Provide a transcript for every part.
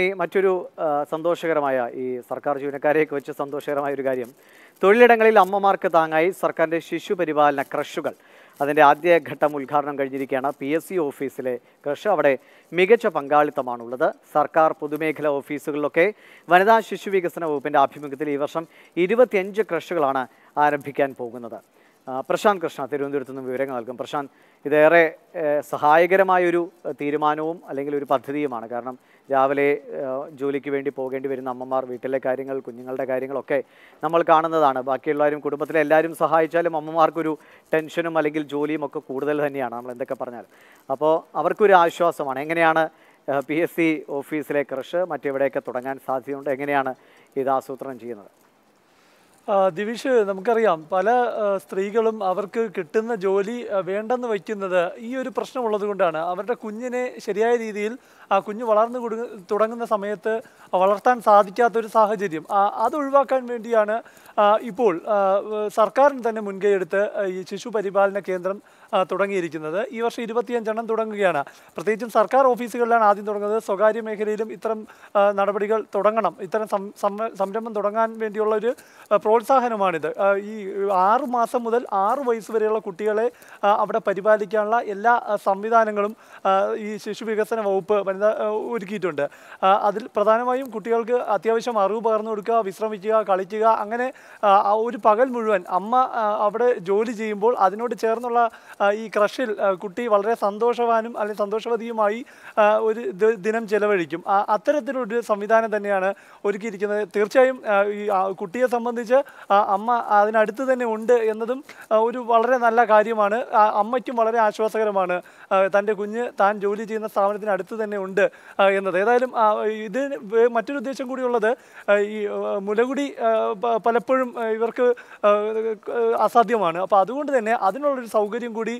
ഇനി മറ്റൊരു സന്തോഷകരമായ ഈ സർക്കാർ ജീവനക്കാരെയൊക്കെ വെച്ച് സന്തോഷകരമായ ഒരു കാര്യം തൊഴിലിടങ്ങളിൽ അമ്മമാർക്ക് താങ്ങായി സർക്കാരിൻ്റെ ശിശുപരിപാലന ക്രഷുകൾ അതിൻ്റെ ആദ്യഘട്ടം ഉദ്ഘാടനം കഴിഞ്ഞിരിക്കുകയാണ് പി എസ് സി ഓഫീസിലെ ക്രഷ് അവിടെ മികച്ച പങ്കാളിത്തമാണുള്ളത് സർക്കാർ പൊതുമേഖലാ ഓഫീസുകളിലൊക്കെ വനിതാ ശിശു വികസന വകുപ്പിൻ്റെ ആഭിമുഖ്യത്തിൽ ഈ വർഷം ഇരുപത്തിയഞ്ച് ക്രഷുകളാണ് ആരംഭിക്കാൻ പോകുന്നത് പ്രശാന്ത് കൃഷ്ണ തിരുവനന്തപുരത്ത് നിന്ന് വിവരങ്ങൾ നൽകും പ്രശാന്ത് ഇതേറെ സഹായകരമായൊരു തീരുമാനവും അല്ലെങ്കിൽ ഒരു പദ്ധതിയുമാണ് കാരണം രാവിലെ ജോലിക്ക് വേണ്ടി പോകേണ്ടി വരുന്ന അമ്മമാർ വീട്ടിലെ കാര്യങ്ങൾ കുഞ്ഞുങ്ങളുടെ കാര്യങ്ങളൊക്കെ നമ്മൾ കാണുന്നതാണ് ബാക്കിയുള്ളവരും കുടുംബത്തിലെ എല്ലാവരും സഹായിച്ചാലും അമ്മമാർക്കൊരു ടെൻഷനും അല്ലെങ്കിൽ ജോലിയും ഒക്കെ കൂടുതൽ തന്നെയാണ് നമ്മൾ എന്തൊക്കെ പറഞ്ഞാൽ അപ്പോൾ അവർക്കൊരു ആശ്വാസമാണ് എങ്ങനെയാണ് പി എസ് സി ഓഫീസിലെ ക്രഷ് മറ്റെവിടെയൊക്കെ തുടങ്ങാൻ സാധ്യതയുണ്ട് എങ്ങനെയാണ് ഇത് ആസൂത്രണം ചെയ്യുന്നത് ദിവിഷ് നമുക്കറിയാം പല സ്ത്രീകളും അവർക്ക് കിട്ടുന്ന ജോലി വേണ്ടെന്ന് വയ്ക്കുന്നത് ഈ ഒരു പ്രശ്നമുള്ളത് കൊണ്ടാണ് അവരുടെ കുഞ്ഞിനെ ശരിയായ രീതിയിൽ ആ കുഞ്ഞ് വളർന്നു തുടങ്ങുന്ന സമയത്ത് വളർത്താൻ സാധിക്കാത്തൊരു സാഹചര്യം അത് ഒഴിവാക്കാൻ വേണ്ടിയാണ് ഇപ്പോൾ സർക്കാരിന് തന്നെ മുൻകൈയെടുത്ത് ഈ ശിശു പരിപാലന കേന്ദ്രം തുടങ്ങിയിരിക്കുന്നത് ഈ വർഷം ഇരുപത്തിയഞ്ചെണ്ണം തുടങ്ങുകയാണ് പ്രത്യേകിച്ചും സർക്കാർ ഓഫീസുകളിലാണ് ആദ്യം തുടങ്ങുന്നത് സ്വകാര്യ മേഖലയിലും ഇത്തരം നടപടികൾ തുടങ്ങണം ഇത്തരം സംരംഭം തുടങ്ങാൻ വേണ്ടിയുള്ള ഒരു പ്രോത്സാഹനമാണിത് ഈ ആറു മാസം മുതൽ ആറ് വയസ്സ് വരെയുള്ള കുട്ടികളെ അവിടെ പരിപാലിക്കാനുള്ള എല്ലാ സംവിധാനങ്ങളും ഈ ശിശു വികസന വകുപ്പ് വനിത ഒരുക്കിയിട്ടുണ്ട് അതിൽ പ്രധാനമായും കുട്ടികൾക്ക് അത്യാവശ്യം അറിവ് പകർന്നു കൊടുക്കുക വിശ്രമിക്കുക കളിക്കുക അങ്ങനെ ഒരു പകൽ മുഴുവൻ അമ്മ അവിടെ ജോലി ചെയ്യുമ്പോൾ അതിനോട് ചേർന്നുള്ള ഈ ക്രഷിൽ കുട്ടി വളരെ സന്തോഷവാനും അല്ലെങ്കിൽ സന്തോഷവതിയുമായി ഒരു ദിനം ചെലവഴിക്കും അത്തരത്തിലൊരു സംവിധാനം തന്നെയാണ് ഒരുക്കിയിരിക്കുന്നത് തീർച്ചയായും ഈ കുട്ടിയെ സംബന്ധിച്ച് അമ്മ അതിനടുത്ത് തന്നെ ഉണ്ട് എന്നതും ഒരു വളരെ നല്ല കാര്യമാണ് അമ്മയ്ക്കും വളരെ ആശ്വാസകരമാണ് തൻ്റെ കുഞ്ഞ് താൻ ജോലി ചെയ്യുന്ന സ്ഥാപനത്തിന് അടുത്ത് തന്നെ ഉണ്ട് എന്നത് ഏതായാലും ഇതിന് മറ്റൊരു ഉദ്ദേശം കൂടിയുള്ളത് ഈ മുലകുടി പലപ്പോഴും ഇവർക്ക് അസാധ്യമാണ് അപ്പോൾ അതുകൊണ്ട് തന്നെ അതിനുള്ളൊരു സൗകര്യം കൂടി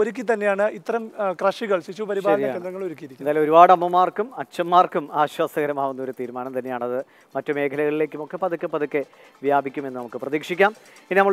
ഒരുക്കി തന്നെയാണ് ഇത്തരം ക്രഷുകൾ ശിശു പരിപാലന കേന്ദ്രങ്ങൾ ഒരുക്കിയിരിക്കുന്നത് എന്തായാലും ഒരുപാട് അമ്മമാർക്കും അച്ഛന്മാർക്കും ആശ്വാസകരമാവുന്ന ഒരു തീരുമാനം തന്നെയാണത് മറ്റു മേഖലകളിലേക്കുമൊക്കെ പതുക്കെ പതുക്കെ വ്യാപിക്കും ലഭിക്കുമെന്ന് നമുക്ക് പ്രതീക്ഷിക്കാം ഇനി നമ്മൾ